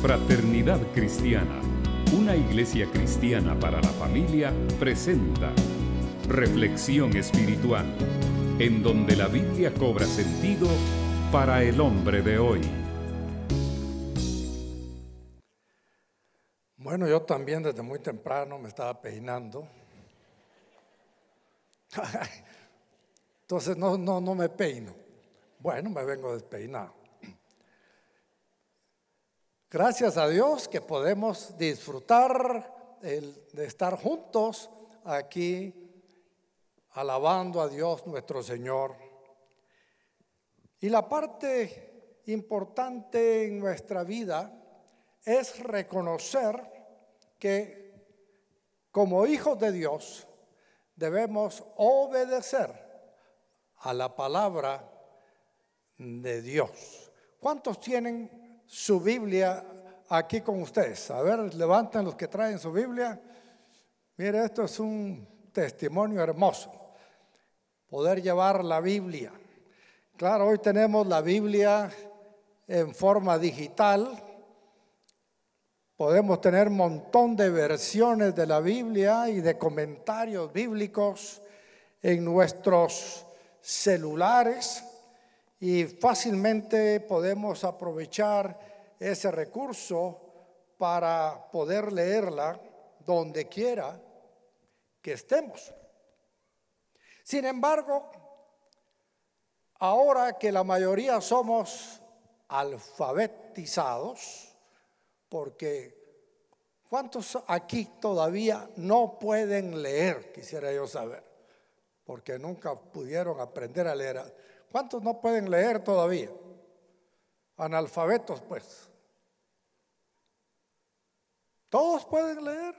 Fraternidad Cristiana, una iglesia cristiana para la familia, presenta Reflexión Espiritual, en donde la Biblia cobra sentido para el hombre de hoy. Bueno, yo también desde muy temprano me estaba peinando. Entonces no, no, no me peino. Bueno, me vengo despeinado. Gracias a Dios que podemos disfrutar de estar juntos aquí alabando a Dios nuestro Señor. Y la parte importante en nuestra vida es reconocer que como hijos de Dios debemos obedecer a la palabra de Dios. ¿Cuántos tienen su Biblia aquí con ustedes. A ver, levanten los que traen su Biblia. Mire, esto es un testimonio hermoso. Poder llevar la Biblia. Claro, hoy tenemos la Biblia en forma digital. Podemos tener un montón de versiones de la Biblia y de comentarios bíblicos en nuestros celulares y fácilmente podemos aprovechar ese recurso para poder leerla donde quiera que estemos. Sin embargo, ahora que la mayoría somos alfabetizados, porque ¿cuántos aquí todavía no pueden leer? Quisiera yo saber, porque nunca pudieron aprender a leer. ¿Cuántos no pueden leer todavía? Analfabetos, pues. Todos pueden leer.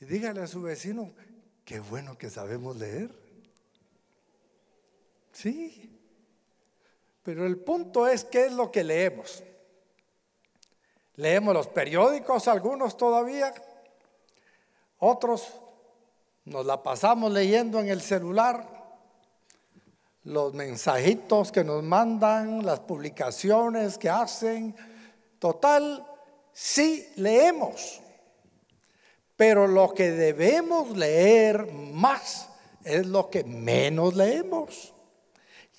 Y dígale a su vecino, qué bueno que sabemos leer. Sí. Pero el punto es qué es lo que leemos. Leemos los periódicos, algunos todavía, otros nos la pasamos leyendo en el celular, los mensajitos que nos mandan, las publicaciones que hacen. Total, sí leemos, pero lo que debemos leer más es lo que menos leemos.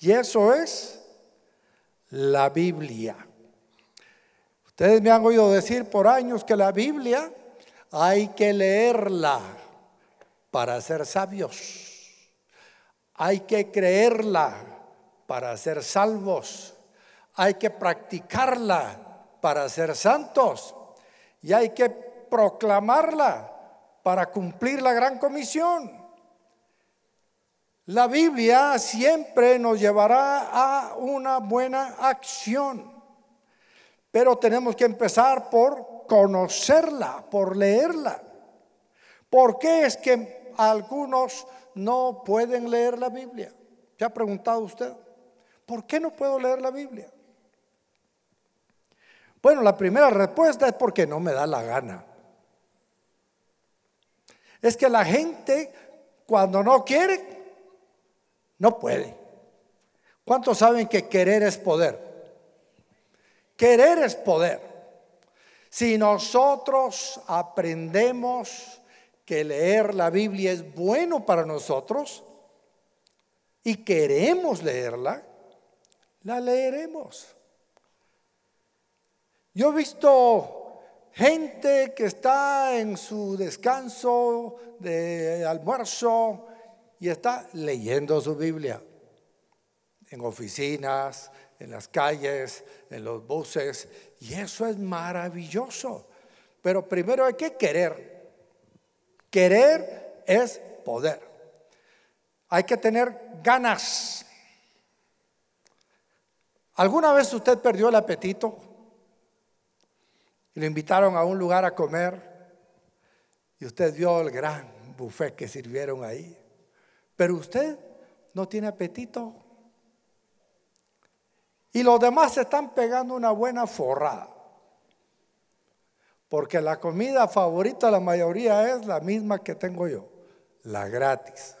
Y eso es la Biblia. Ustedes me han oído decir por años que la Biblia hay que leerla para ser sabios. Hay que creerla para ser salvos. Hay que practicarla para ser santos. Y hay que proclamarla para cumplir la gran comisión. La Biblia siempre nos llevará a una buena acción, pero tenemos que empezar por conocerla, por leerla. ¿Por qué es que algunos no pueden leer la Biblia. ¿Ya ha preguntado usted? ¿Por qué no puedo leer la Biblia? Bueno, la primera respuesta es porque no me da la gana. Es que la gente cuando no quiere, no puede. ¿Cuántos saben que querer es poder? Querer es poder. Si nosotros aprendemos que leer la Biblia es bueno para nosotros y queremos leerla, la leeremos. Yo he visto gente que está en su descanso de almuerzo y está leyendo su Biblia en oficinas, en las calles, en los buses, y eso es maravilloso. Pero primero hay que querer Querer es poder. Hay que tener ganas. ¿Alguna vez usted perdió el apetito? Y lo invitaron a un lugar a comer y usted vio el gran buffet que sirvieron ahí. Pero usted no tiene apetito. Y los demás se están pegando una buena forrada. Porque la comida favorita de la mayoría es la misma que tengo yo, la gratis.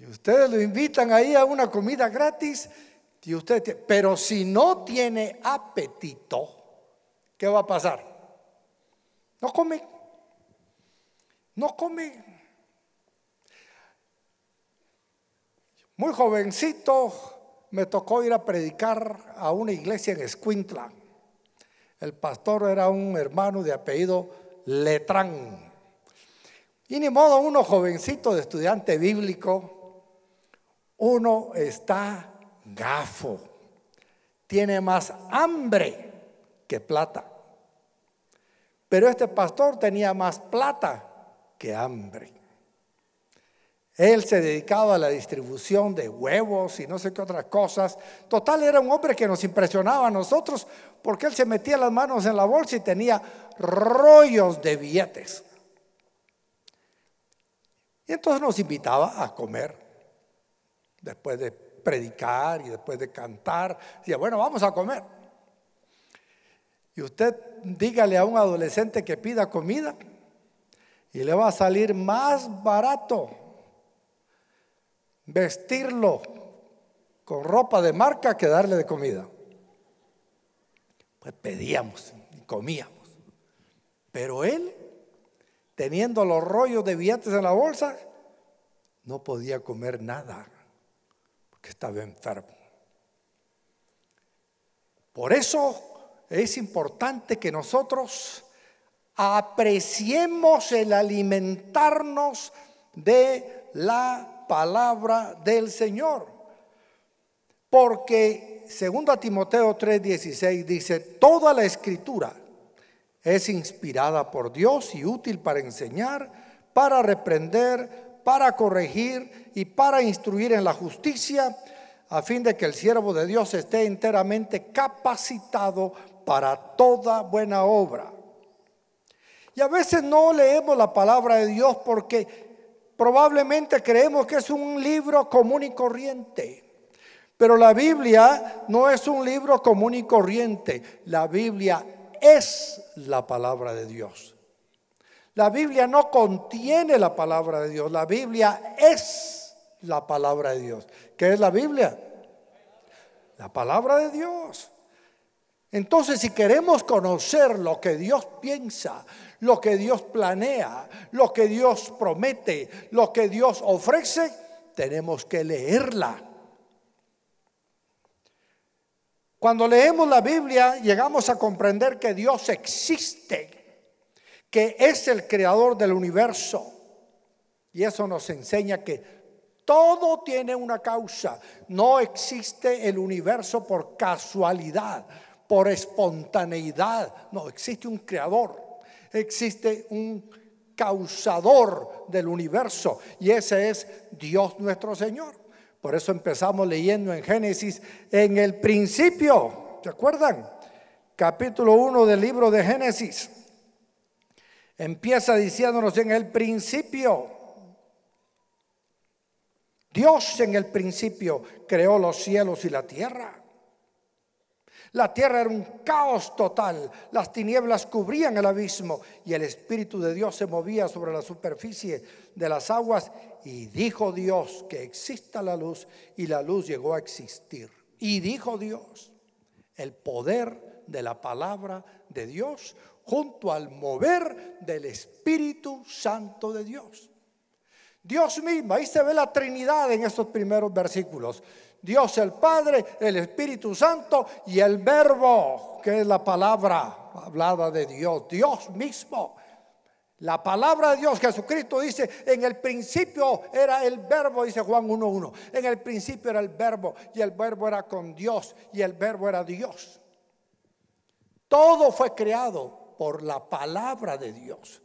Y ustedes lo invitan ahí a una comida gratis y pero si no tiene apetito, ¿qué va a pasar? No come. No come. Muy jovencito me tocó ir a predicar a una iglesia en Squintland. El pastor era un hermano de apellido Letrán. Y ni modo, uno jovencito de estudiante bíblico, uno está gafo, tiene más hambre que plata. Pero este pastor tenía más plata que hambre. Él se dedicaba a la distribución de huevos y no sé qué otras cosas. Total, era un hombre que nos impresionaba a nosotros porque él se metía las manos en la bolsa y tenía rollos de billetes. Y entonces nos invitaba a comer, después de predicar y después de cantar. Decía, bueno, vamos a comer. Y usted dígale a un adolescente que pida comida y le va a salir más barato vestirlo con ropa de marca que darle de comida. Pues pedíamos y comíamos. Pero él, teniendo los rollos de billetes en la bolsa, no podía comer nada porque estaba enfermo. Por eso es importante que nosotros apreciemos el alimentarnos de la palabra del Señor. Porque segundo a Timoteo 3:16 dice, toda la escritura es inspirada por Dios y útil para enseñar, para reprender, para corregir y para instruir en la justicia, a fin de que el siervo de Dios esté enteramente capacitado para toda buena obra. Y a veces no leemos la palabra de Dios porque probablemente creemos que es un libro común y corriente. Pero la Biblia no es un libro común y corriente. La Biblia es la palabra de Dios. La Biblia no contiene la palabra de Dios. La Biblia es la palabra de Dios. ¿Qué es la Biblia? La palabra de Dios. Entonces, si queremos conocer lo que Dios piensa, lo que Dios planea, lo que Dios promete, lo que Dios ofrece, tenemos que leerla. Cuando leemos la Biblia llegamos a comprender que Dios existe, que es el creador del universo. Y eso nos enseña que todo tiene una causa. No existe el universo por casualidad, por espontaneidad. No, existe un creador, existe un causador del universo y ese es Dios nuestro Señor. Por eso empezamos leyendo en Génesis, en el principio, ¿se acuerdan? Capítulo 1 del libro de Génesis. Empieza diciéndonos en el principio. Dios en el principio creó los cielos y la tierra. La tierra era un caos total, las tinieblas cubrían el abismo y el Espíritu de Dios se movía sobre la superficie de las aguas y dijo Dios que exista la luz y la luz llegó a existir. Y dijo Dios, el poder de la palabra de Dios junto al mover del Espíritu Santo de Dios. Dios mismo, ahí se ve la Trinidad en estos primeros versículos. Dios el Padre, el Espíritu Santo y el Verbo, que es la palabra hablada de Dios, Dios mismo. La palabra de Dios, Jesucristo dice, en el principio era el verbo, dice Juan 1.1, en el principio era el verbo y el verbo era con Dios y el verbo era Dios. Todo fue creado por la palabra de Dios.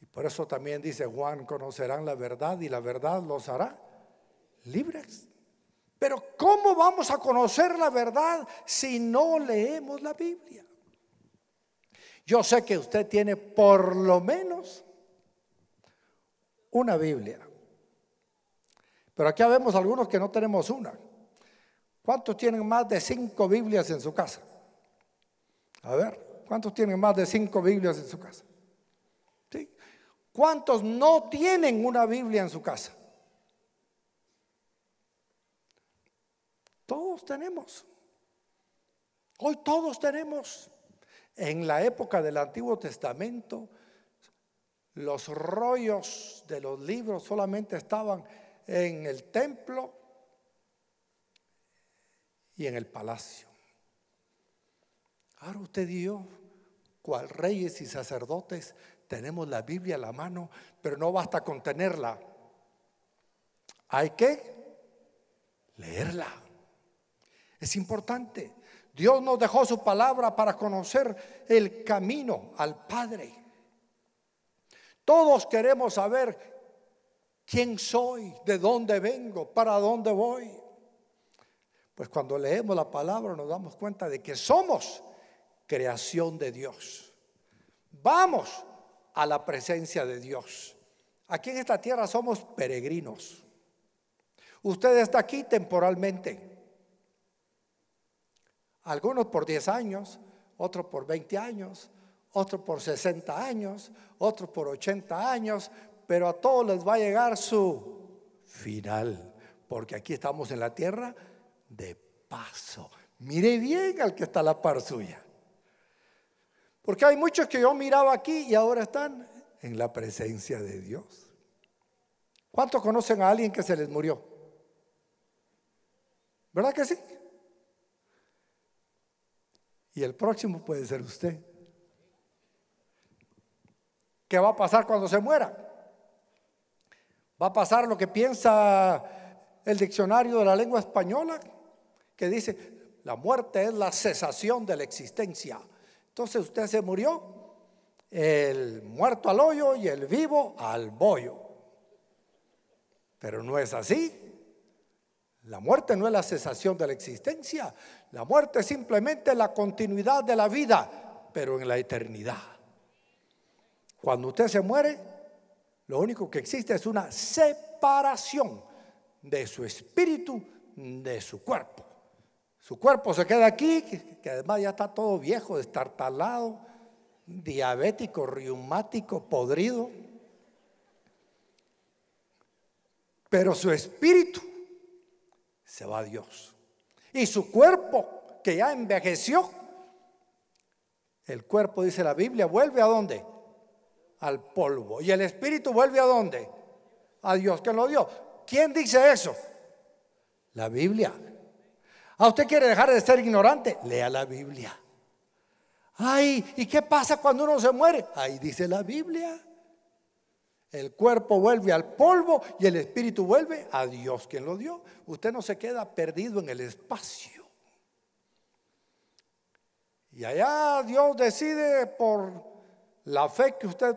Y por eso también dice Juan, conocerán la verdad y la verdad los hará libres. Pero ¿cómo vamos a conocer la verdad si no leemos la Biblia? Yo sé que usted tiene por lo menos una Biblia. Pero aquí vemos algunos que no tenemos una. ¿Cuántos tienen más de cinco Biblias en su casa? A ver, ¿cuántos tienen más de cinco Biblias en su casa? ¿Cuántos no tienen una Biblia en su casa? Todos tenemos. Hoy todos tenemos. En la época del Antiguo Testamento, los rollos de los libros solamente estaban en el templo y en el palacio. Ahora usted y yo, cual reyes y sacerdotes, tenemos la Biblia a la mano, pero no basta con tenerla. Hay que leerla. Es importante. Dios nos dejó su palabra para conocer el camino al Padre. Todos queremos saber quién soy, de dónde vengo, para dónde voy. Pues cuando leemos la palabra nos damos cuenta de que somos creación de Dios. Vamos a la presencia de Dios. Aquí en esta tierra somos peregrinos. Usted está aquí temporalmente. Algunos por 10 años, otros por 20 años, otros por 60 años, otros por 80 años, pero a todos les va a llegar su final, porque aquí estamos en la tierra de paso. Mire bien al que está a la par suya. Porque hay muchos que yo miraba aquí y ahora están en la presencia de Dios. ¿Cuántos conocen a alguien que se les murió? ¿Verdad que sí? Y el próximo puede ser usted. ¿Qué va a pasar cuando se muera? ¿Va a pasar lo que piensa el diccionario de la lengua española? Que dice, la muerte es la cesación de la existencia. Entonces usted se murió, el muerto al hoyo y el vivo al bollo. Pero no es así. La muerte no es la cesación de la existencia. La muerte es simplemente la continuidad de la vida, pero en la eternidad. Cuando usted se muere, lo único que existe es una separación de su espíritu, de su cuerpo. Su cuerpo se queda aquí, que además ya está todo viejo, destartalado, diabético, reumático, podrido. Pero su espíritu se va a Dios. Y su cuerpo que ya envejeció. El cuerpo, dice la Biblia, vuelve a dónde? Al polvo. ¿Y el espíritu vuelve a dónde? A Dios que lo dio. ¿Quién dice eso? La Biblia. ¿A usted quiere dejar de ser ignorante? Lea la Biblia. Ay, ¿y qué pasa cuando uno se muere? Ahí dice la Biblia. El cuerpo vuelve al polvo y el espíritu vuelve a Dios quien lo dio. Usted no se queda perdido en el espacio. Y allá Dios decide por la fe que usted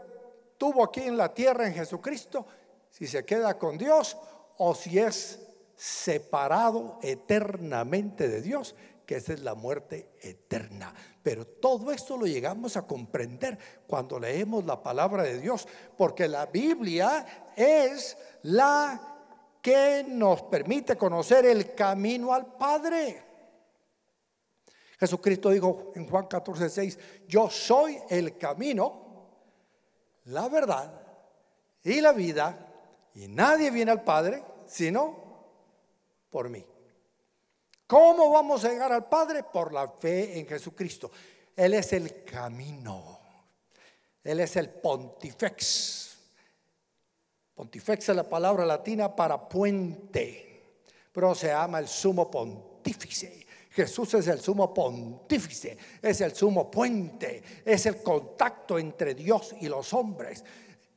tuvo aquí en la tierra en Jesucristo, si se queda con Dios o si es separado eternamente de Dios, que esa es la muerte eterna. Pero todo esto lo llegamos a comprender cuando leemos la palabra de Dios, porque la Biblia es la que nos permite conocer el camino al Padre. Jesucristo dijo en Juan 14, 6, yo soy el camino, la verdad y la vida, y nadie viene al Padre sino por mí. ¿Cómo vamos a llegar al Padre? Por la fe en Jesucristo. Él es el camino. Él es el pontifex. Pontifex es la palabra latina para puente, pero se llama el sumo pontífice. Jesús es el sumo pontífice, es el sumo puente, es el contacto entre Dios y los hombres.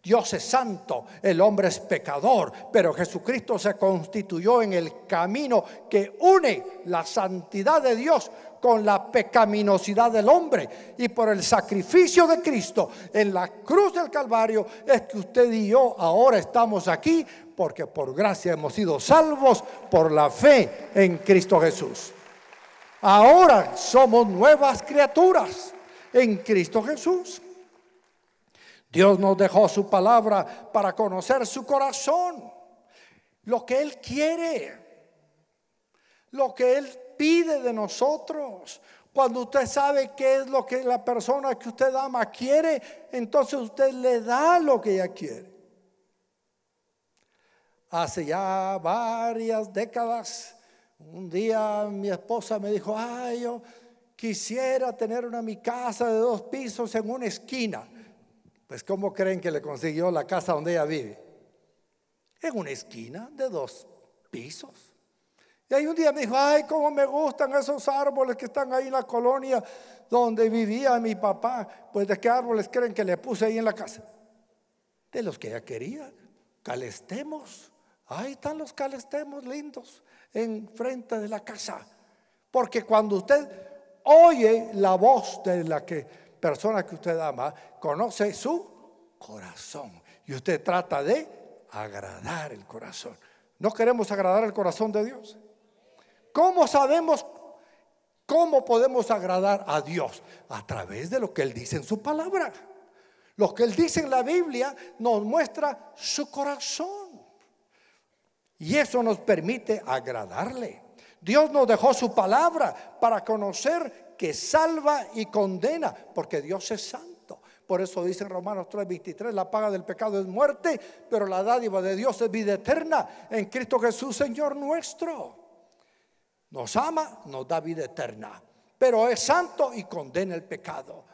Dios es santo, el hombre es pecador, pero Jesucristo se constituyó en el camino que une la santidad de Dios con la pecaminosidad del hombre. Y por el sacrificio de Cristo en la cruz del Calvario es que usted y yo ahora estamos aquí porque por gracia hemos sido salvos por la fe en Cristo Jesús. Ahora somos nuevas criaturas en Cristo Jesús. Dios nos dejó su palabra para conocer su corazón, lo que Él quiere, lo que Él pide de nosotros. Cuando usted sabe qué es lo que la persona que usted ama quiere, entonces usted le da lo que ella quiere. Hace ya varias décadas un día mi esposa me dijo, ay, yo quisiera tener una mi casa de dos pisos en una esquina. Pues ¿cómo creen que le consiguió la casa donde ella vive? En una esquina de dos pisos. Y ahí un día me dijo, ay, cómo me gustan esos árboles que están ahí en la colonia donde vivía mi papá. Pues de qué árboles creen que le puse ahí en la casa? De los que ella quería. Calestemos. Ahí están los calestemos lindos enfrente de la casa. Porque cuando usted oye la voz de la que, persona que usted ama, conoce su corazón. Y usted trata de agradar el corazón. ¿No queremos agradar el corazón de Dios? ¿Cómo sabemos cómo podemos agradar a Dios? A través de lo que Él dice en su palabra. Lo que Él dice en la Biblia nos muestra su corazón. Y eso nos permite agradarle. Dios nos dejó su palabra para conocer que salva y condena, porque Dios es santo. Por eso dice en Romanos 3:23, la paga del pecado es muerte, pero la dádiva de Dios es vida eterna en Cristo Jesús, Señor nuestro. Nos ama, nos da vida eterna, pero es santo y condena el pecado.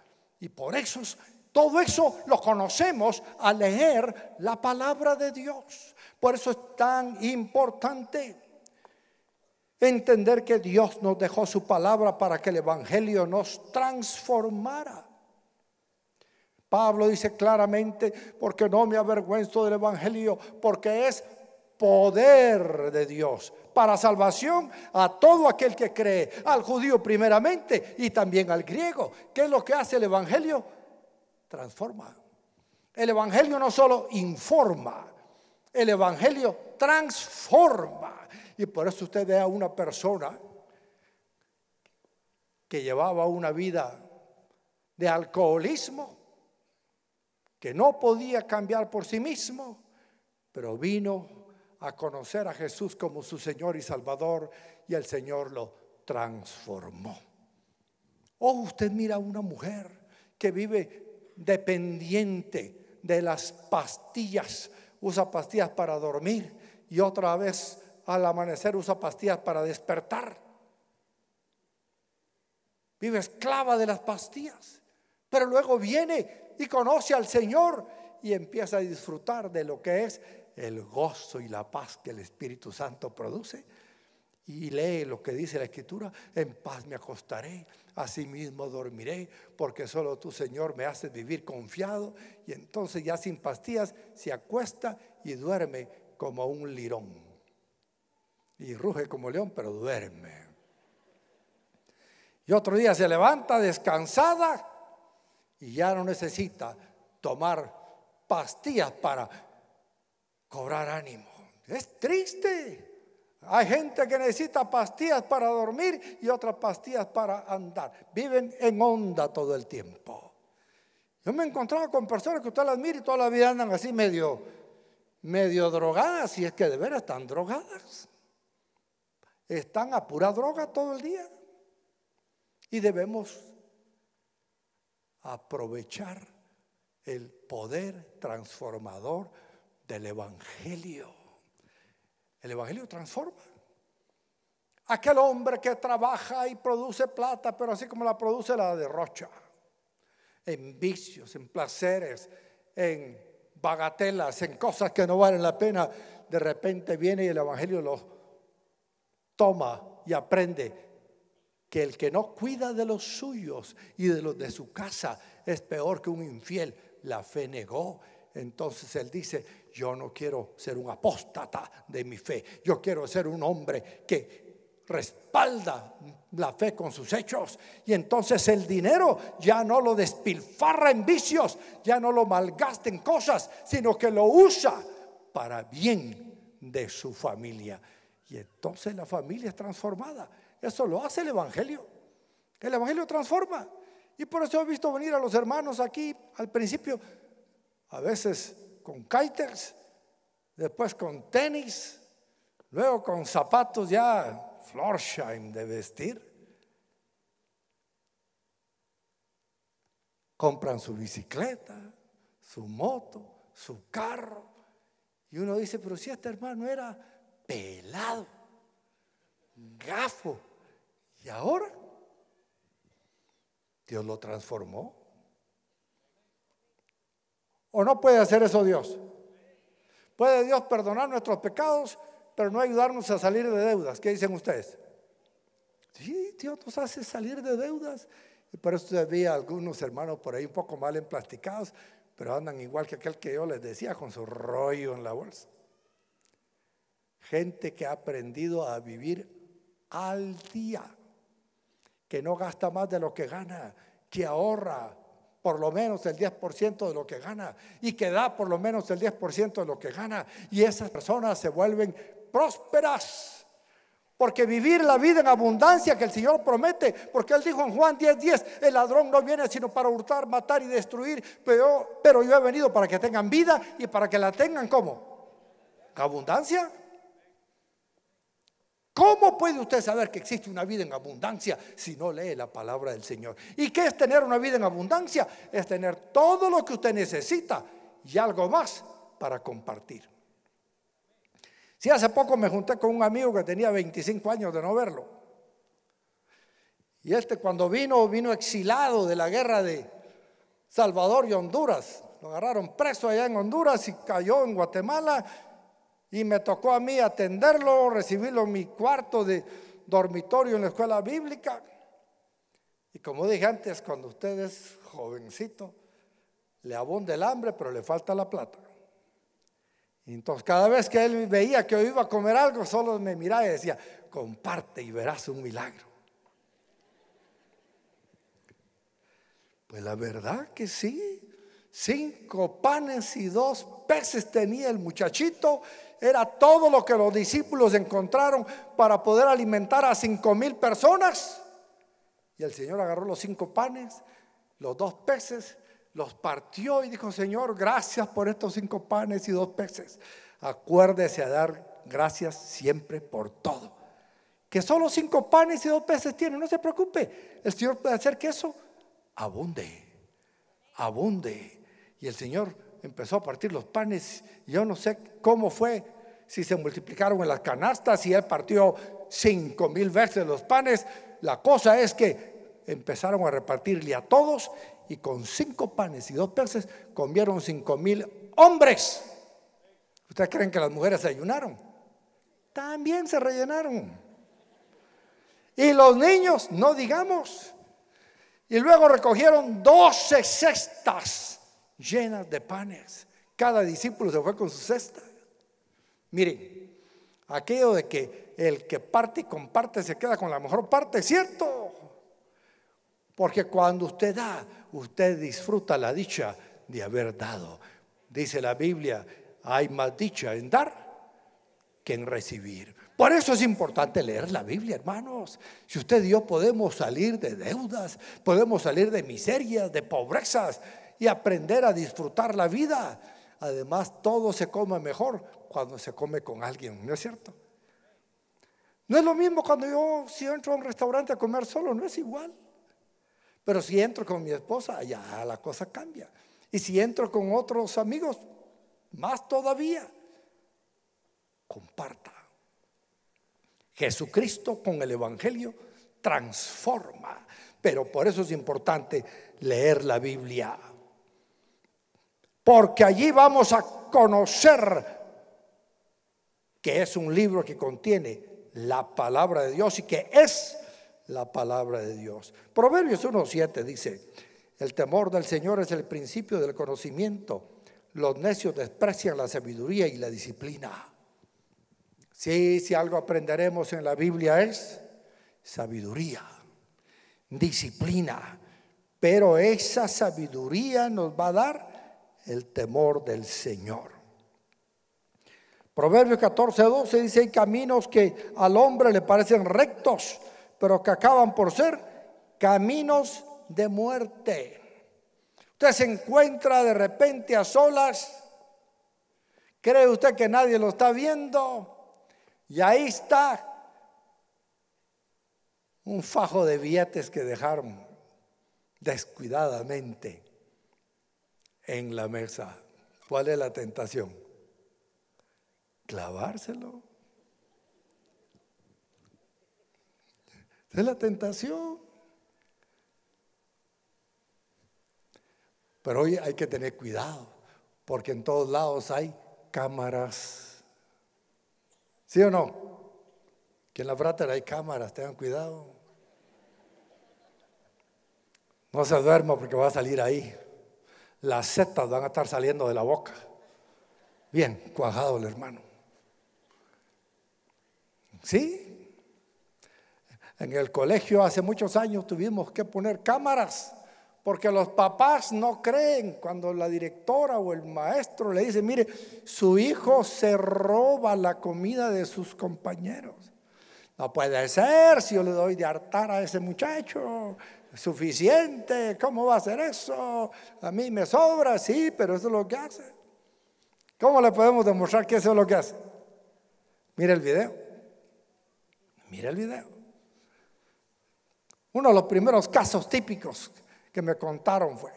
Y por eso, todo eso lo conocemos al leer la palabra de Dios. Por eso es tan importante entender que Dios nos dejó su palabra para que el Evangelio nos transformara. Pablo dice claramente, porque no me avergüenzo del Evangelio, porque es poder de Dios para salvación a todo aquel que cree, al judío primeramente y también al griego. ¿Qué es lo que hace el Evangelio? Transforma. El Evangelio no solo informa, el Evangelio transforma. Y por eso usted ve a una persona que llevaba una vida de alcoholismo, que no podía cambiar por sí mismo, pero vino a conocer a Jesús como su Señor y Salvador y el Señor lo transformó. O oh, usted mira a una mujer que vive dependiente de las pastillas usa pastillas para dormir y otra vez al amanecer usa pastillas para despertar. Vive esclava de las pastillas, pero luego viene y conoce al Señor y empieza a disfrutar de lo que es el gozo y la paz que el Espíritu Santo produce y lee lo que dice la escritura, en paz me acostaré, Así mismo dormiré, porque solo tu Señor, me hace vivir confiado, y entonces ya sin pastillas se acuesta y duerme como un lirón. Y ruge como león, pero duerme. Y otro día se levanta descansada y ya no necesita tomar pastillas para cobrar ánimo. Es triste. Hay gente que necesita pastillas para dormir y otras pastillas para andar. Viven en onda todo el tiempo. Yo me he encontrado con personas que usted las mira y toda la vida andan así medio, medio drogadas, Y es que de veras están drogadas. Están a pura droga todo el día. Y debemos aprovechar el poder transformador del Evangelio. El Evangelio transforma. Aquel hombre que trabaja y produce plata, pero así como la produce, la derrocha. En vicios, en placeres, en bagatelas, en cosas que no valen la pena. De repente viene y el Evangelio lo toma y aprende que el que no cuida de los suyos y de los de su casa es peor que un infiel. La fe negó. Entonces él dice, yo no quiero ser un apóstata de mi fe, yo quiero ser un hombre que respalda la fe con sus hechos. Y entonces el dinero ya no lo despilfarra en vicios, ya no lo malgasta en cosas, sino que lo usa para bien de su familia. Y entonces la familia es transformada. Eso lo hace el Evangelio. El Evangelio transforma. Y por eso he visto venir a los hermanos aquí al principio. A veces con kaiters después con tenis, luego con zapatos ya Florsheim de vestir. Compran su bicicleta, su moto, su carro. Y uno dice, pero si este hermano era pelado, gafo, y ahora Dios lo transformó. ¿O no puede hacer eso Dios? Puede Dios perdonar nuestros pecados, pero no ayudarnos a salir de deudas. ¿Qué dicen ustedes? Sí, Dios nos hace salir de deudas. Y por eso algunos hermanos por ahí un poco mal emplasticados, pero andan igual que aquel que yo les decía, con su rollo en la bolsa. Gente que ha aprendido a vivir al día, que no gasta más de lo que gana, que ahorra, por lo menos el 10% de lo que gana y que da por lo menos el 10% de lo que gana. Y esas personas se vuelven prósperas. Porque vivir la vida en abundancia que el Señor promete, porque Él dijo en Juan 10:10, el ladrón no viene sino para hurtar, matar y destruir, pero, pero yo he venido para que tengan vida y para que la tengan como abundancia. ¿Cómo puede usted saber que existe una vida en abundancia si no lee la palabra del Señor? ¿Y qué es tener una vida en abundancia? Es tener todo lo que usted necesita y algo más para compartir. Si hace poco me junté con un amigo que tenía 25 años de no verlo. Y este cuando vino, vino exilado de la guerra de Salvador y Honduras. Lo agarraron preso allá en Honduras y cayó en Guatemala y me tocó a mí atenderlo, recibirlo en mi cuarto de dormitorio en la escuela bíblica. Y como dije antes, cuando usted es jovencito, le abunda el hambre, pero le falta la plata. entonces cada vez que él veía que yo iba a comer algo, solo me miraba y decía, comparte y verás un milagro. Pues la verdad que sí, cinco panes y dos peces tenía el muchachito era todo lo que los discípulos encontraron para poder alimentar a cinco mil personas. Y el Señor agarró los cinco panes, los dos peces, los partió y dijo, Señor, gracias por estos cinco panes y dos peces. Acuérdese a dar gracias siempre por todo. Que solo cinco panes y dos peces tiene, no se preocupe. El Señor puede hacer que eso abunde, abunde. Y el Señor empezó a partir los panes. Yo no sé cómo fue si se multiplicaron en las canastas, y él partió cinco mil veces los panes. La cosa es que empezaron a repartirle a todos y con cinco panes y dos peces comieron cinco mil hombres. ¿Ustedes creen que las mujeres se ayunaron? También se rellenaron. Y los niños, no digamos. Y luego recogieron doce cestas llenas de panes. Cada discípulo se fue con su cesta. Miren, aquello de que el que parte y comparte se queda con la mejor parte, es cierto. Porque cuando usted da, usted disfruta la dicha de haber dado. Dice la Biblia, hay más dicha en dar que en recibir. Por eso es importante leer la Biblia, hermanos. Si usted y yo podemos salir de deudas, podemos salir de miserias, de pobrezas y aprender a disfrutar la vida. Además, todo se come mejor cuando se come con alguien, ¿no es cierto? No es lo mismo cuando yo, si entro a un restaurante a comer solo, no es igual. Pero si entro con mi esposa, ya la cosa cambia. Y si entro con otros amigos, más todavía. Comparta. Jesucristo con el Evangelio transforma. Pero por eso es importante leer la Biblia. Porque allí vamos a conocer que es un libro que contiene la palabra de Dios y que es la palabra de Dios. Proverbios 1.7 dice, el temor del Señor es el principio del conocimiento. Los necios desprecian la sabiduría y la disciplina. Sí, si algo aprenderemos en la Biblia es sabiduría, disciplina. Pero esa sabiduría nos va a dar el temor del Señor. Proverbios 14, 12 dice, hay caminos que al hombre le parecen rectos, pero que acaban por ser caminos de muerte. Usted se encuentra de repente a solas, cree usted que nadie lo está viendo, y ahí está un fajo de billetes que dejaron descuidadamente en la mesa. ¿Cuál es la tentación? clavárselo. Es la tentación. Pero hoy hay que tener cuidado, porque en todos lados hay cámaras. ¿Sí o no? Que en la fratera hay cámaras, tengan cuidado. No se duerma porque va a salir ahí. Las setas van a estar saliendo de la boca. Bien, cuajado el hermano. ¿Sí? En el colegio hace muchos años tuvimos que poner cámaras porque los papás no creen cuando la directora o el maestro le dice, mire, su hijo se roba la comida de sus compañeros. No puede ser si yo le doy de hartar a ese muchacho. Suficiente, ¿cómo va a ser eso? A mí me sobra, sí, pero eso es lo que hace. ¿Cómo le podemos demostrar que eso es lo que hace? Mire el video. Mira el video. Uno de los primeros casos típicos que me contaron fue,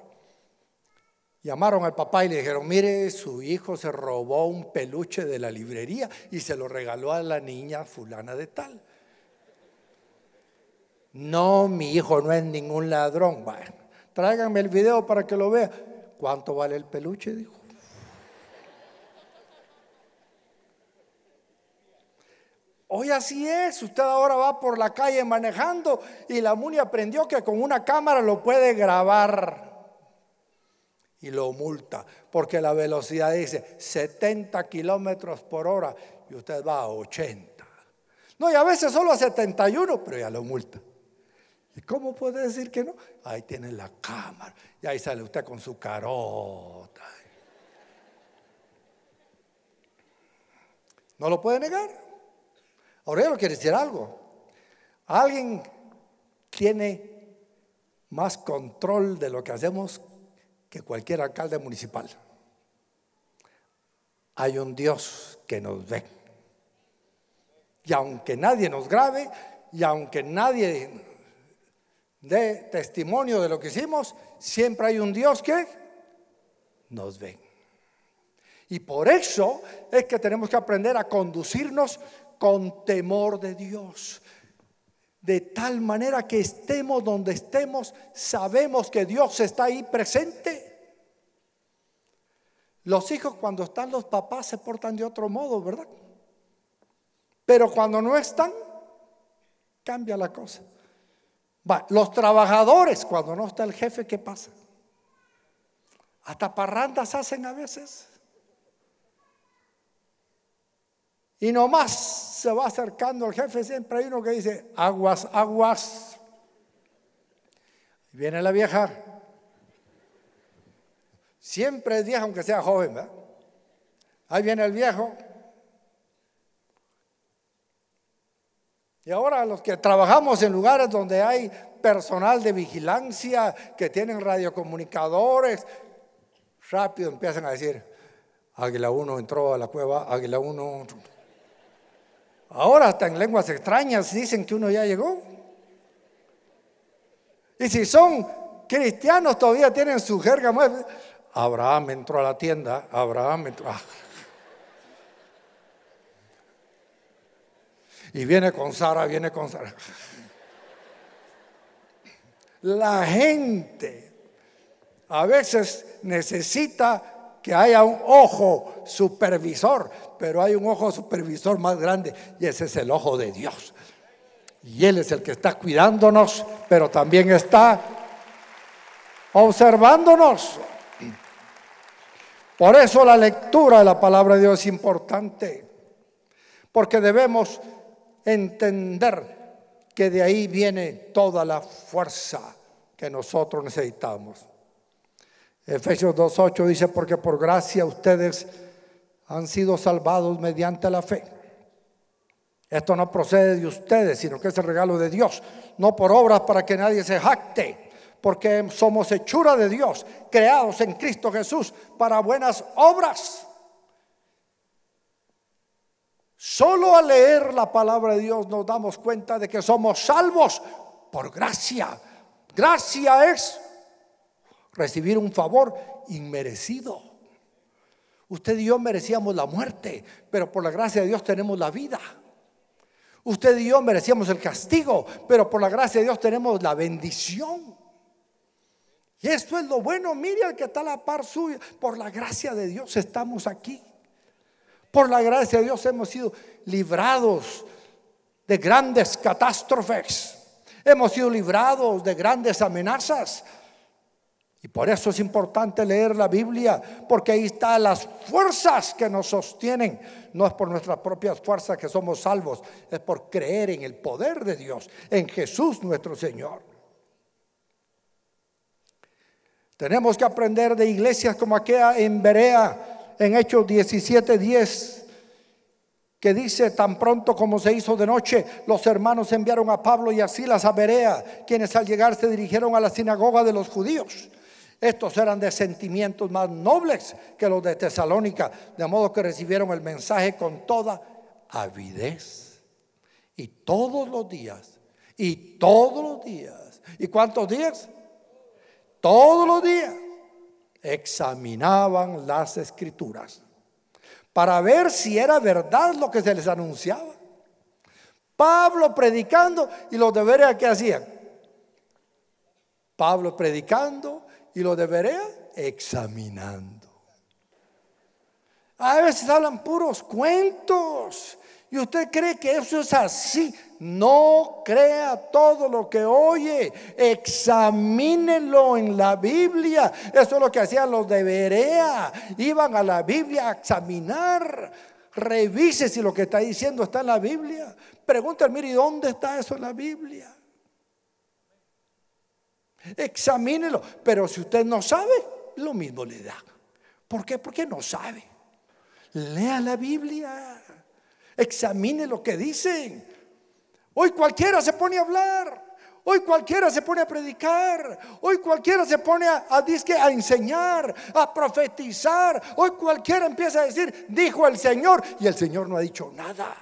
llamaron al papá y le dijeron, mire, su hijo se robó un peluche de la librería y se lo regaló a la niña fulana de tal. No, mi hijo no es ningún ladrón. Bueno, tráiganme el video para que lo vea. ¿Cuánto vale el peluche? Dijo. Hoy así es, usted ahora va por la calle manejando y la MUNI aprendió que con una cámara lo puede grabar y lo multa, porque la velocidad dice 70 kilómetros por hora y usted va a 80. No, y a veces solo a 71, pero ya lo multa. ¿Y cómo puede decir que no? Ahí tiene la cámara y ahí sale usted con su carota. No lo puede negar. Aurelio quiere decir algo. Alguien tiene más control de lo que hacemos que cualquier alcalde municipal. Hay un Dios que nos ve. Y aunque nadie nos grabe, y aunque nadie dé testimonio de lo que hicimos, siempre hay un Dios que nos ve. Y por eso es que tenemos que aprender a conducirnos con temor de Dios. De tal manera que estemos donde estemos, sabemos que Dios está ahí presente. Los hijos cuando están los papás se portan de otro modo, ¿verdad? Pero cuando no están, cambia la cosa. los trabajadores, cuando no está el jefe, ¿qué pasa? Hasta parrandas hacen a veces. Y no más se va acercando al jefe, siempre hay uno que dice, aguas, aguas. Viene la vieja. Siempre es vieja, aunque sea joven, ¿verdad? Ahí viene el viejo. Y ahora los que trabajamos en lugares donde hay personal de vigilancia, que tienen radiocomunicadores, rápido empiezan a decir, Águila 1 entró a la cueva, Águila 1. Ahora hasta en lenguas extrañas dicen que uno ya llegó. Y si son cristianos todavía tienen su jerga Abraham entró a la tienda, Abraham entró. Ah. Y viene con Sara, viene con Sara. La gente a veces necesita que haya un ojo supervisor pero hay un ojo supervisor más grande y ese es el ojo de Dios. Y Él es el que está cuidándonos, pero también está observándonos. Por eso la lectura de la palabra de Dios es importante, porque debemos entender que de ahí viene toda la fuerza que nosotros necesitamos. Efesios 2.8 dice, porque por gracia ustedes han sido salvados mediante la fe. Esto no procede de ustedes, sino que es el regalo de Dios, no por obras para que nadie se jacte, porque somos hechura de Dios, creados en Cristo Jesús para buenas obras. Solo al leer la palabra de Dios nos damos cuenta de que somos salvos por gracia. Gracia es recibir un favor inmerecido. Usted y yo merecíamos la muerte, pero por la gracia de Dios tenemos la vida. Usted y yo merecíamos el castigo, pero por la gracia de Dios tenemos la bendición. Y esto es lo bueno, mire que está a la par suya. Por la gracia de Dios estamos aquí. Por la gracia de Dios hemos sido librados de grandes catástrofes. Hemos sido librados de grandes amenazas. Y por eso es importante leer la Biblia, porque ahí están las fuerzas que nos sostienen. No es por nuestras propias fuerzas que somos salvos, es por creer en el poder de Dios, en Jesús nuestro Señor. Tenemos que aprender de iglesias como aquella en Berea, en Hechos 17:10, que dice, tan pronto como se hizo de noche, los hermanos enviaron a Pablo y a Silas a Berea, quienes al llegar se dirigieron a la sinagoga de los judíos. Estos eran de sentimientos más nobles que los de Tesalónica, de modo que recibieron el mensaje con toda avidez. Y todos los días, y todos los días, ¿y cuántos días? Todos los días examinaban las escrituras para ver si era verdad lo que se les anunciaba. Pablo predicando y los deberes que hacían. Pablo predicando, y lo de Berea examinando. A veces hablan puros cuentos y usted cree que eso es así. No crea todo lo que oye, examínelo en la Biblia. Eso es lo que hacían los de Berea. Iban a la Biblia a examinar. Revise si lo que está diciendo está en la Biblia. Pregúntale, mire, ¿y dónde está eso en la Biblia? Examínelo. Pero si usted no sabe, lo mismo le da. ¿Por qué? Porque no sabe. Lea la Biblia. Examine lo que dicen. Hoy cualquiera se pone a hablar. Hoy cualquiera se pone a predicar, hoy cualquiera se pone a, disque, a enseñar, a profetizar, hoy cualquiera empieza a decir, dijo el Señor, y el Señor no ha dicho nada.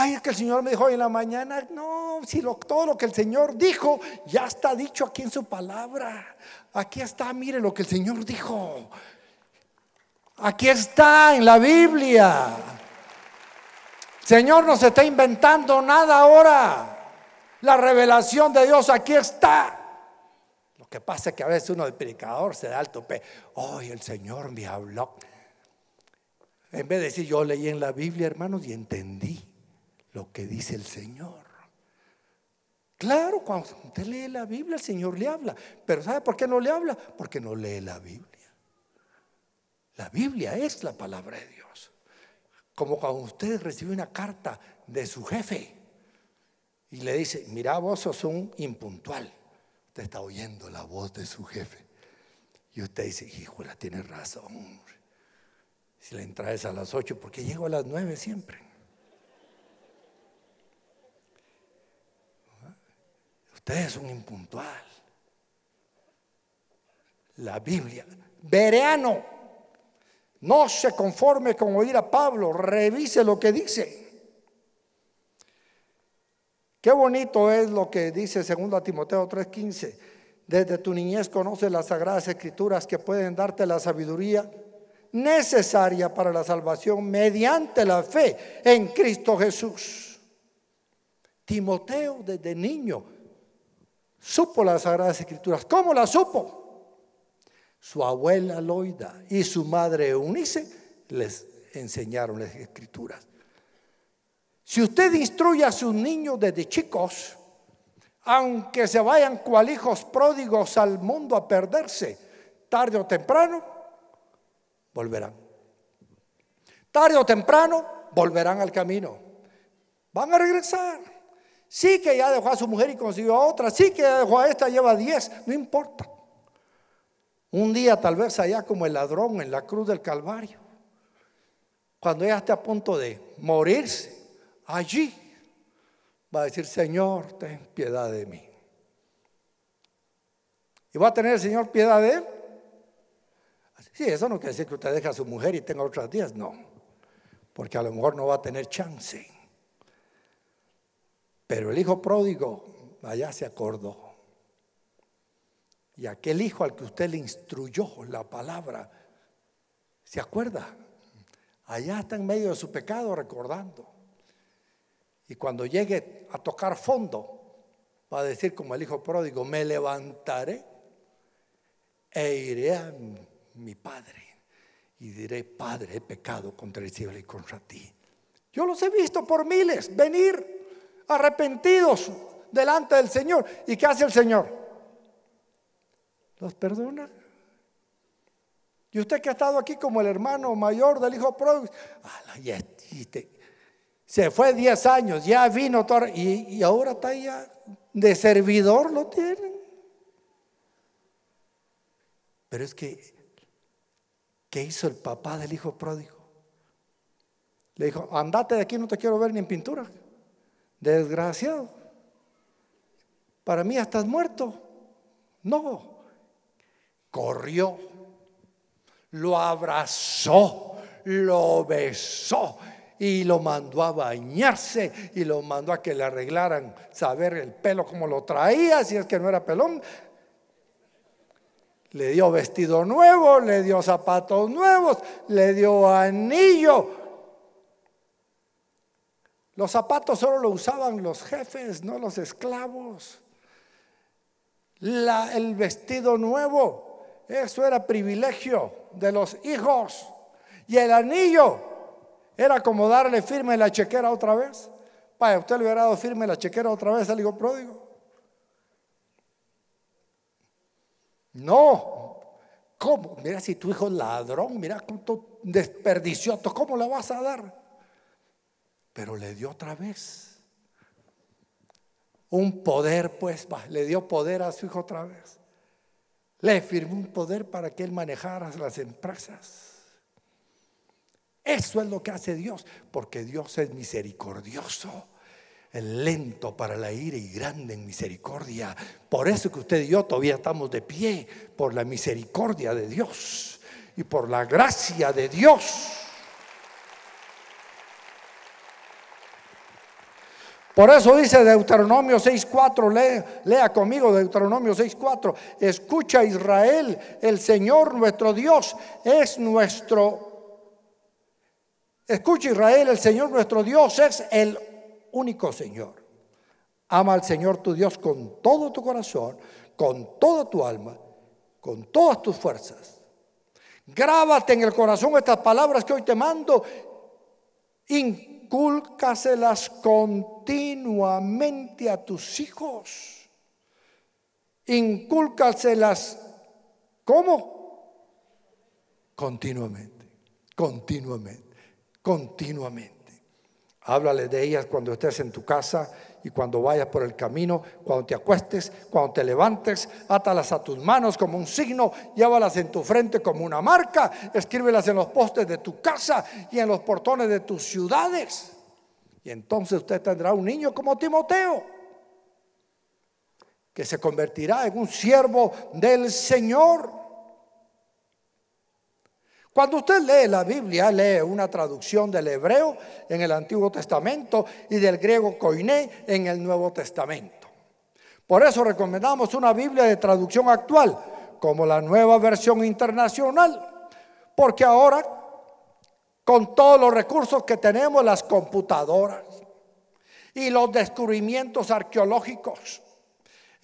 Ay, es que el Señor me dijo en la mañana. No, si todo lo que el Señor dijo ya está dicho aquí en su palabra. Aquí está, mire lo que el Señor dijo. Aquí está en la Biblia. Señor no se está inventando nada ahora. La revelación de Dios aquí está. Lo que pasa es que a veces uno de predicador se da el tope. Hoy el Señor me habló. En vez de decir yo leí en la Biblia, hermanos, y entendí lo que dice el Señor. Claro, cuando usted lee la Biblia, el Señor le habla. Pero ¿sabe por qué no le habla? Porque no lee la Biblia. La Biblia es la palabra de Dios. Como cuando usted recibe una carta de su jefe y le dice, mira, vos sos un impuntual. Usted está oyendo la voz de su jefe. Y usted dice, la tiene razón. Si la entras a las 8, porque llego a las nueve siempre. Usted es un impuntual. La Biblia. Vereano. No se conforme con oír a Pablo. Revise lo que dice. Qué bonito es lo que dice 2 Timoteo 3:15. Desde tu niñez conoce las sagradas escrituras que pueden darte la sabiduría necesaria para la salvación mediante la fe en Cristo Jesús. Timoteo desde niño Supo las Sagradas Escrituras. ¿Cómo las supo? Su abuela Loida y su madre Eunice les enseñaron las Escrituras. Si usted instruye a sus niños desde chicos, aunque se vayan cual hijos pródigos al mundo a perderse, tarde o temprano, volverán. Tarde o temprano, volverán al camino. Van a regresar. Sí que ya dejó a su mujer y consiguió a otra. Sí que ya dejó a esta, lleva diez. No importa. Un día tal vez allá como el ladrón en la cruz del Calvario. Cuando ella esté a punto de morirse, allí va a decir, Señor, ten piedad de mí. ¿Y va a tener el Señor piedad de él? Sí, eso no quiere decir que usted deje a su mujer y tenga otras diez, no. Porque a lo mejor no va a tener chance. Pero el hijo pródigo allá se acordó. Y aquel hijo al que usted le instruyó la palabra, ¿se acuerda? Allá está en medio de su pecado recordando. Y cuando llegue a tocar fondo, va a decir como el hijo pródigo, me levantaré e iré a mi padre. Y diré, Padre, he pecado contra el cielo y contra ti. Yo los he visto por miles venir arrepentidos delante del Señor. ¿Y qué hace el Señor? Los perdona. Y usted que ha estado aquí como el hermano mayor del hijo pródigo, se fue 10 años, ya vino y, ahora está ya de servidor, lo tienen. Pero es que, ¿qué hizo el papá del hijo pródigo? Le dijo, andate de aquí, no te quiero ver ni en pintura. Desgraciado. Para mí ya estás muerto. No. Corrió. Lo abrazó. Lo besó y lo mandó a bañarse y lo mandó a que le arreglaran, saber el pelo como lo traía, si es que no era pelón. Le dio vestido nuevo, le dio zapatos nuevos, le dio anillo, los zapatos solo lo usaban los jefes, no los esclavos. el vestido nuevo, eso era privilegio de los hijos. Y el anillo era como darle firme la chequera otra vez. ¿Para usted le hubiera dado firme la chequera otra vez al hijo pródigo. No, ¿cómo? Mira, si tu hijo es ladrón, mira cuánto desperdició, ¿cómo lo vas a dar? pero le dio otra vez. Un poder, pues, le dio poder a su hijo otra vez. Le firmó un poder para que él manejara las empresas. Eso es lo que hace Dios, porque Dios es misericordioso, es lento para la ira y grande en misericordia. Por eso que usted y yo todavía estamos de pie, por la misericordia de Dios y por la gracia de Dios. Por eso dice Deuteronomio 6.4, lea, lea conmigo Deuteronomio 6.4, escucha Israel, el Señor nuestro Dios es nuestro, escucha Israel, el Señor nuestro Dios es el único Señor. Ama al Señor tu Dios con todo tu corazón, con toda tu alma, con todas tus fuerzas. Grábate en el corazón estas palabras que hoy te mando incúlcaselas continuamente a tus hijos. Incúlcaselas, ¿cómo? Continuamente, continuamente, continuamente. Háblale de ellas cuando estés en tu casa y cuando vayas por el camino, cuando te acuestes, cuando te levantes, átalas a tus manos como un signo, llévalas en tu frente como una marca, escríbelas en los postes de tu casa y en los portones de tus ciudades. Y entonces usted tendrá un niño como Timoteo, que se convertirá en un siervo del Señor. Cuando usted lee la Biblia, lee una traducción del hebreo en el Antiguo Testamento y del griego koiné en el Nuevo Testamento. Por eso recomendamos una Biblia de traducción actual, como la nueva versión internacional, porque ahora, con todos los recursos que tenemos, las computadoras y los descubrimientos arqueológicos,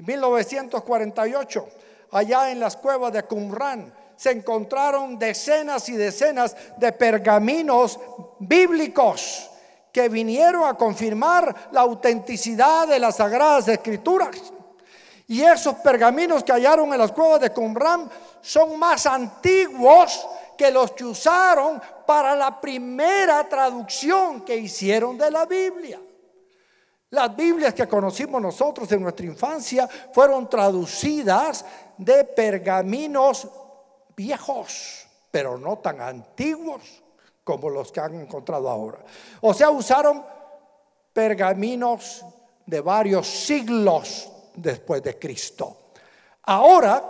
en 1948, allá en las cuevas de Qumran, se encontraron decenas y decenas de pergaminos bíblicos que vinieron a confirmar la autenticidad de las sagradas escrituras. Y esos pergaminos que hallaron en las cuevas de Qumran son más antiguos que los que usaron para la primera traducción que hicieron de la Biblia. Las Biblias que conocimos nosotros en nuestra infancia fueron traducidas de pergaminos viejos, pero no tan antiguos como los que han encontrado ahora. O sea, usaron pergaminos de varios siglos después de Cristo. Ahora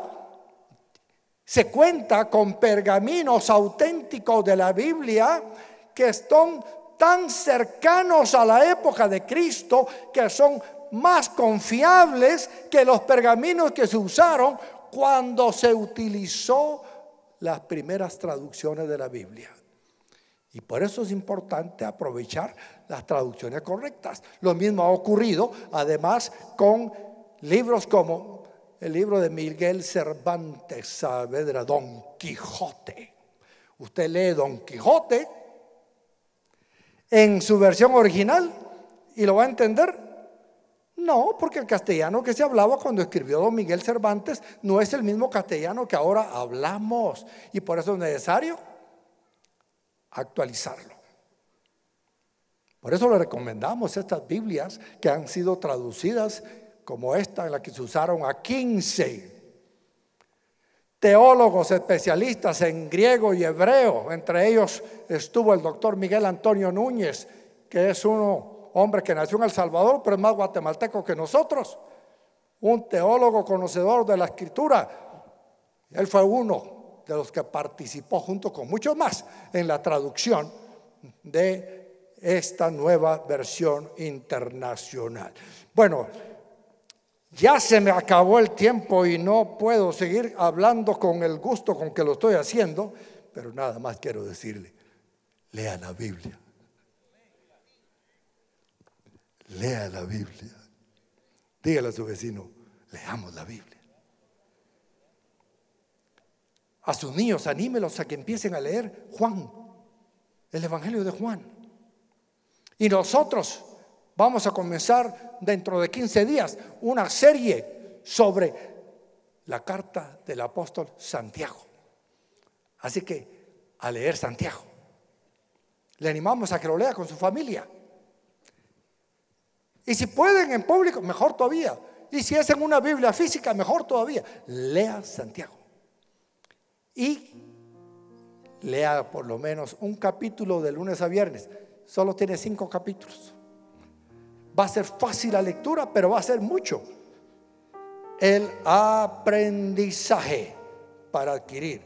se cuenta con pergaminos auténticos de la Biblia que están tan cercanos a la época de Cristo que son más confiables que los pergaminos que se usaron cuando se utilizó las primeras traducciones de la Biblia. Y por eso es importante aprovechar las traducciones correctas. Lo mismo ha ocurrido además con libros como el libro de Miguel Cervantes Saavedra, Don Quijote. Usted lee Don Quijote en su versión original y lo va a entender no, porque el castellano que se hablaba cuando escribió don Miguel Cervantes no es el mismo castellano que ahora hablamos y por eso es necesario actualizarlo. Por eso le recomendamos estas Biblias que han sido traducidas como esta, en la que se usaron a 15 teólogos especialistas en griego y hebreo. Entre ellos estuvo el doctor Miguel Antonio Núñez, que es uno hombre que nació en El Salvador, pero es más guatemalteco que nosotros, un teólogo conocedor de la escritura. Él fue uno de los que participó junto con muchos más en la traducción de esta nueva versión internacional. Bueno, ya se me acabó el tiempo y no puedo seguir hablando con el gusto con que lo estoy haciendo, pero nada más quiero decirle, lea la Biblia. Lea la Biblia. Dígale a su vecino, leamos la Biblia. A sus niños, anímelos a que empiecen a leer Juan, el Evangelio de Juan. Y nosotros vamos a comenzar dentro de 15 días una serie sobre la carta del apóstol Santiago. Así que a leer Santiago. Le animamos a que lo lea con su familia. Y si pueden en público, mejor todavía. Y si en una Biblia física, mejor todavía. Lea Santiago. Y lea por lo menos un capítulo de lunes a viernes. Solo tiene cinco capítulos. Va a ser fácil la lectura, pero va a ser mucho. El aprendizaje para adquirir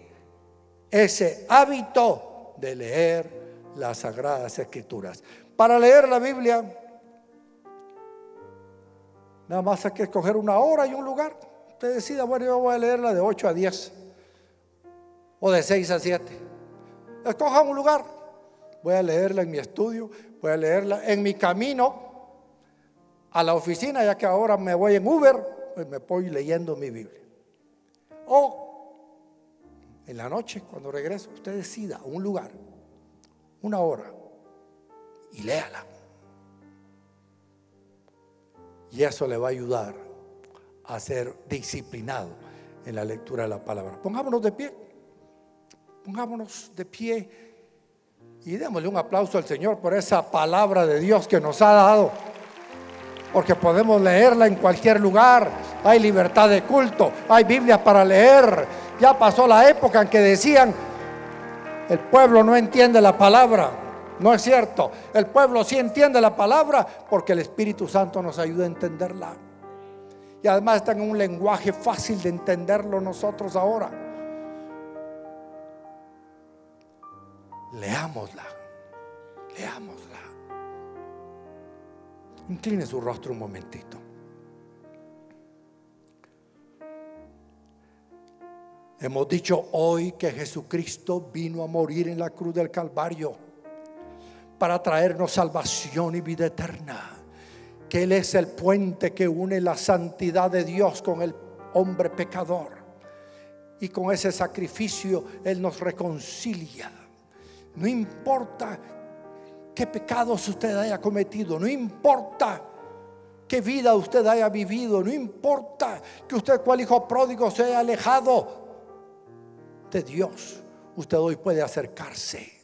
ese hábito de leer las sagradas escrituras. Para leer la Biblia Nada más hay que escoger una hora y un lugar. Usted decida, bueno, yo voy a leerla de 8 a 10 o de 6 a 7. Escoja un lugar. Voy a leerla en mi estudio, voy a leerla en mi camino a la oficina, ya que ahora me voy en Uber, pues me voy leyendo mi Biblia. O en la noche, cuando regreso, usted decida un lugar, una hora, y léala. Y eso le va a ayudar a ser disciplinado en la lectura de la palabra. Pongámonos de pie. Pongámonos de pie y démosle un aplauso al Señor por esa palabra de Dios que nos ha dado. Porque podemos leerla en cualquier lugar. Hay libertad de culto. Hay Biblia para leer. Ya pasó la época en que decían, el pueblo no entiende la palabra. No es cierto. El pueblo sí entiende la palabra porque el Espíritu Santo nos ayuda a entenderla. Y además está en un lenguaje fácil de entenderlo nosotros ahora. Leámosla. Leámosla. Incline su rostro un momentito. Hemos dicho hoy que Jesucristo vino a morir en la cruz del Calvario para traernos salvación y vida eterna. Que Él es el puente que une la santidad de Dios con el hombre pecador. Y con ese sacrificio Él nos reconcilia. No importa qué pecados usted haya cometido, no importa qué vida usted haya vivido, no importa que usted cual hijo pródigo se haya alejado de Dios, usted hoy puede acercarse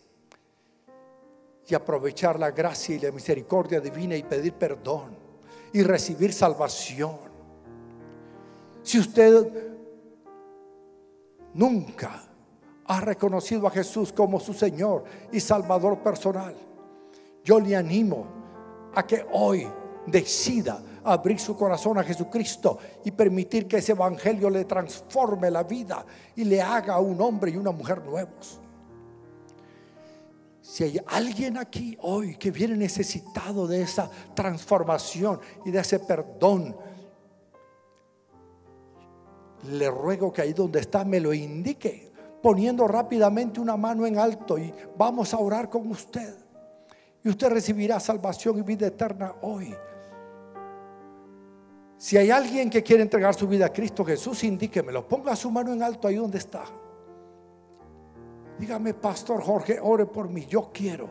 y aprovechar la gracia y la misericordia divina y pedir perdón y recibir salvación. Si usted nunca ha reconocido a Jesús como su Señor y Salvador personal, yo le animo a que hoy decida abrir su corazón a Jesucristo y permitir que ese Evangelio le transforme la vida y le haga un hombre y una mujer nuevos. Si hay alguien aquí hoy que viene necesitado de esa transformación y de ese perdón, le ruego que ahí donde está me lo indique, poniendo rápidamente una mano en alto y vamos a orar con usted. Y usted recibirá salvación y vida eterna hoy. Si hay alguien que quiere entregar su vida a Cristo Jesús, indíquemelo. Ponga su mano en alto ahí donde está. Dígame, Pastor Jorge, ore por mí. Yo quiero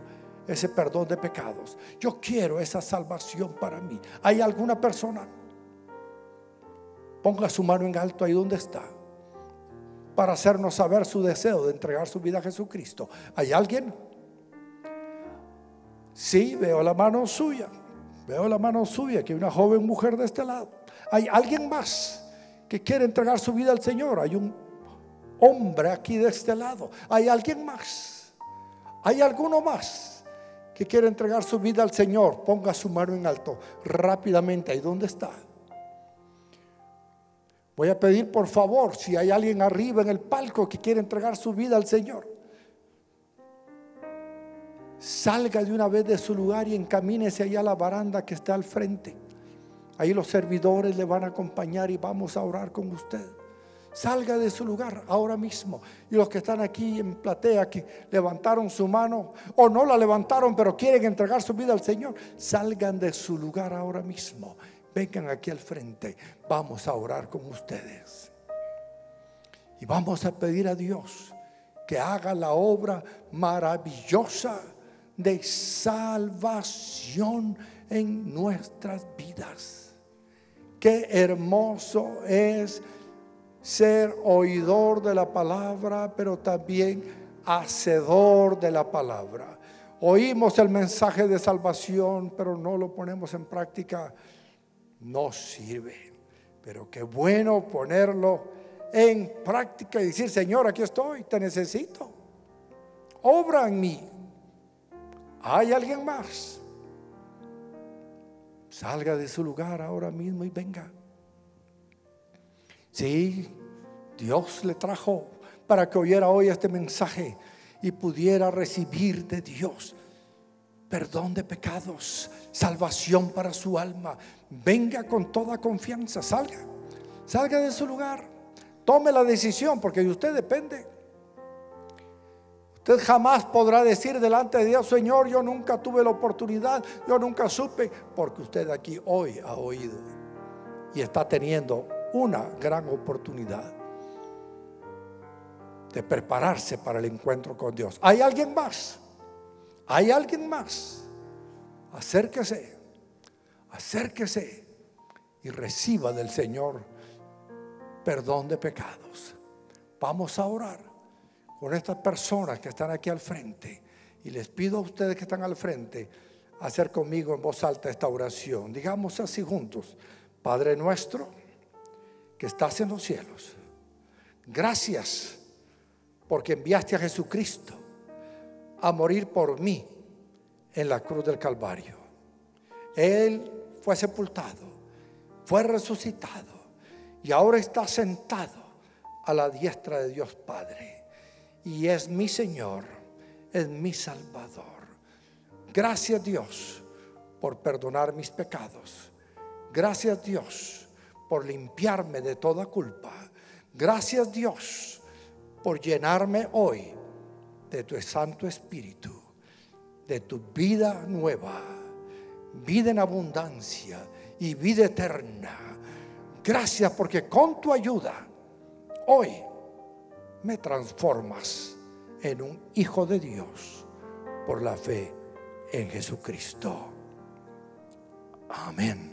ese perdón de pecados. Yo quiero esa salvación para mí. ¿Hay alguna persona? Ponga su mano en alto ahí donde está para hacernos saber su deseo de entregar su vida a Jesucristo. ¿Hay alguien? Sí, veo la mano suya. Veo la mano suya, que hay una joven mujer de este lado. ¿Hay alguien más que quiere entregar su vida al Señor? Hay un hombre aquí de este lado. ¿Hay alguien más? ¿Hay alguno más que quiere entregar su vida al Señor? Ponga su mano en alto rápidamente. ¿Ahí dónde está? Voy a pedir por favor si hay alguien arriba en el palco que quiere entregar su vida al Señor. Salga de una vez de su lugar y encamínese allá a la baranda que está al frente. Ahí los servidores le van a acompañar y vamos a orar con usted. Salga de su lugar ahora mismo. Y los que están aquí en platea, que levantaron su mano o no la levantaron, pero quieren entregar su vida al Señor, salgan de su lugar ahora mismo. Vengan aquí al frente. Vamos a orar con ustedes. Y vamos a pedir a Dios que haga la obra maravillosa de salvación en nuestras vidas. Qué hermoso es ser oidor de la palabra, pero también hacedor de la palabra. Oímos el mensaje de salvación, pero no lo ponemos en práctica. No sirve. Pero qué bueno ponerlo en práctica y decir, Señor, aquí estoy, te necesito. Obra en mí. ¿Hay alguien más? Salga de su lugar ahora mismo y venga. Sí, Dios le trajo para que oyera hoy este mensaje y pudiera recibir de Dios perdón de pecados, salvación para su alma. Venga con toda confianza, salga, salga de su lugar, tome la decisión porque de usted depende. Usted jamás podrá decir delante de Dios, Señor, yo nunca tuve la oportunidad, yo nunca supe, porque usted aquí hoy ha oído y está teniendo una gran oportunidad de prepararse para el encuentro con Dios. ¿Hay alguien más? ¿Hay alguien más? Acérquese, acérquese y reciba del Señor perdón de pecados. Vamos a orar con estas personas que están aquí al frente y les pido a ustedes que están al frente hacer conmigo en voz alta esta oración. Digamos así juntos, Padre nuestro que estás en los cielos, gracias porque enviaste a Jesucristo a morir por mí en la cruz del Calvario. Él fue sepultado, fue resucitado y ahora está sentado a la diestra de Dios Padre. Y es mi Señor, es mi Salvador. Gracias Dios por perdonar mis pecados. Gracias Dios por limpiarme de toda culpa. Gracias Dios por llenarme hoy de tu Santo Espíritu, de tu vida nueva, vida en abundancia y vida eterna. Gracias porque con tu ayuda hoy me transformas en un hijo de Dios por la fe en Jesucristo. Amén.